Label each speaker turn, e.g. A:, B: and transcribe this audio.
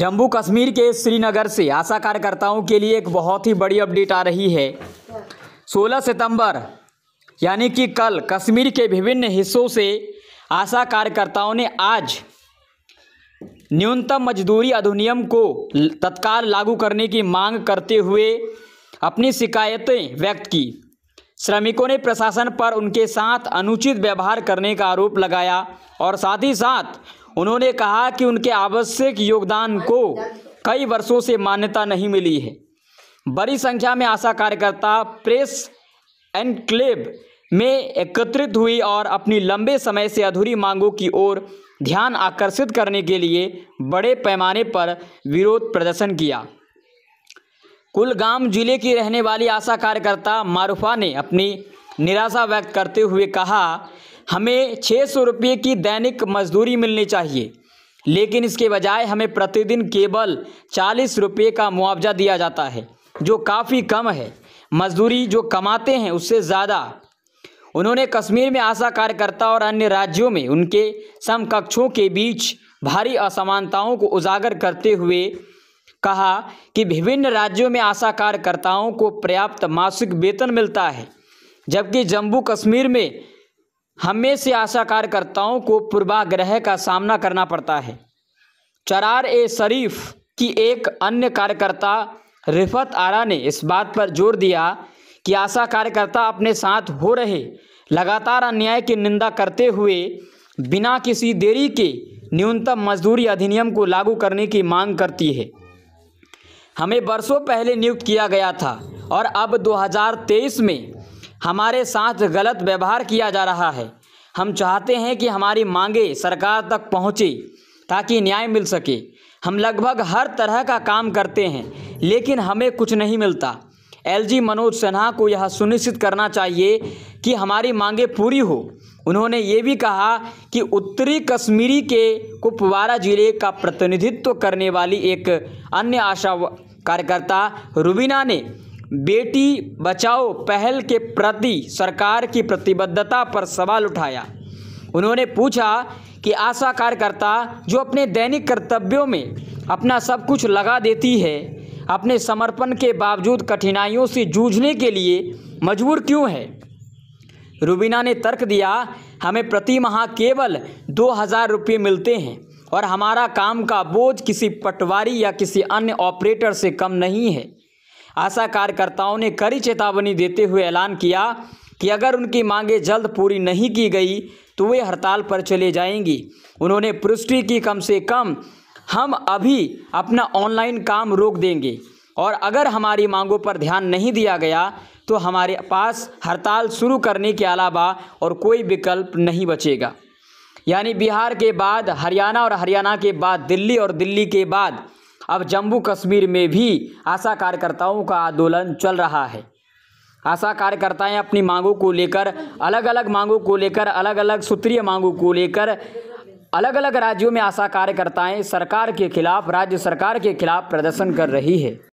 A: जम्मू कश्मीर के श्रीनगर से आशा कार्यकर्ताओं के लिए एक बहुत ही बड़ी अपडेट आ रही है 16 सितंबर यानी कि कल कश्मीर के विभिन्न हिस्सों से आशा कार्यकर्ताओं ने आज न्यूनतम मजदूरी अधिनियम को तत्काल लागू करने की मांग करते हुए अपनी शिकायतें व्यक्त की श्रमिकों ने प्रशासन पर उनके साथ अनुचित व्यवहार करने का आरोप लगाया और साथ ही साथ उन्होंने कहा कि उनके आवश्यक योगदान को कई वर्षों से मान्यता नहीं मिली है बड़ी संख्या में आशा कार्यकर्ता प्रेस एनक्लेव में एकत्रित हुई और अपनी लंबे समय से अधूरी मांगों की ओर ध्यान आकर्षित करने के लिए बड़े पैमाने पर विरोध प्रदर्शन किया कुलगाम जिले की रहने वाली आशा कार्यकर्ता मारूफा ने अपनी निराशा व्यक्त करते हुए कहा हमें छः सौ रुपये की दैनिक मजदूरी मिलनी चाहिए लेकिन इसके बजाय हमें प्रतिदिन केवल चालीस रुपये का मुआवजा दिया जाता है जो काफ़ी कम है मजदूरी जो कमाते हैं उससे ज़्यादा उन्होंने कश्मीर में आशा कार्यकर्ता और अन्य राज्यों में उनके समकक्षों के बीच भारी असमानताओं को उजागर करते हुए कहा कि विभिन्न राज्यों में आशा कार्यकर्ताओं को पर्याप्त मासिक वेतन मिलता है जबकि जम्मू कश्मीर में हमें से आशा कार्यकर्ताओं को पूर्वाग्रह का सामना करना पड़ता है चरार ए शरीफ की एक अन्य कार्यकर्ता रिफत आरा ने इस बात पर जोर दिया कि आशा कार्यकर्ता अपने साथ हो रहे लगातार अन्याय की निंदा करते हुए बिना किसी देरी के न्यूनतम मजदूरी अधिनियम को लागू करने की मांग करती है हमें बरसों पहले नियुक्त किया गया था और अब 2023 में हमारे साथ गलत व्यवहार किया जा रहा है हम चाहते हैं कि हमारी मांगें सरकार तक पहुँचे ताकि न्याय मिल सके हम लगभग हर तरह का काम करते हैं लेकिन हमें कुछ नहीं मिलता एलजी मनोज सिन्हा को यह सुनिश्चित करना चाहिए कि हमारी मांगें पूरी हो उन्होंने ये भी कहा कि उत्तरी कश्मीरी के कुपवारा जिले का प्रतिनिधित्व करने वाली एक अन्य आशा कार्यकर्ता रुबीना ने बेटी बचाओ पहल के प्रति सरकार की प्रतिबद्धता पर सवाल उठाया उन्होंने पूछा कि आशा कार्यकर्ता जो अपने दैनिक कर्तव्यों में अपना सब कुछ लगा देती है अपने समर्पण के बावजूद कठिनाइयों से जूझने के लिए मजबूर क्यों है रूबीना ने तर्क दिया हमें प्रति माह केवल दो हज़ार रुपये मिलते हैं और हमारा काम का बोझ किसी पटवारी या किसी अन्य ऑपरेटर से कम नहीं है आशा कार्यकर्ताओं ने कड़ी चेतावनी देते हुए ऐलान किया कि अगर उनकी मांगें जल्द पूरी नहीं की गई तो वे हड़ताल पर चले जाएंगी उन्होंने पुष्टि की कम से कम हम अभी अपना ऑनलाइन काम रोक देंगे और अगर हमारी मांगों पर ध्यान नहीं दिया गया तो हमारे पास हड़ताल शुरू करने के अलावा और कोई विकल्प नहीं बचेगा यानी बिहार के बाद हरियाणा और हरियाणा के बाद दिल्ली और दिल्ली के बाद अब जम्मू कश्मीर में भी आशा कार्यकर्ताओं का आंदोलन चल रहा है आशा कार्यकर्ताएं अपनी मांगों को लेकर अलग अलग मांगों को लेकर अलग अलग सूत्रीय मांगों को लेकर अलग अलग राज्यों में आशा कार्यकर्ताएं सरकार के खिलाफ राज्य सरकार के खिलाफ प्रदर्शन कर रही है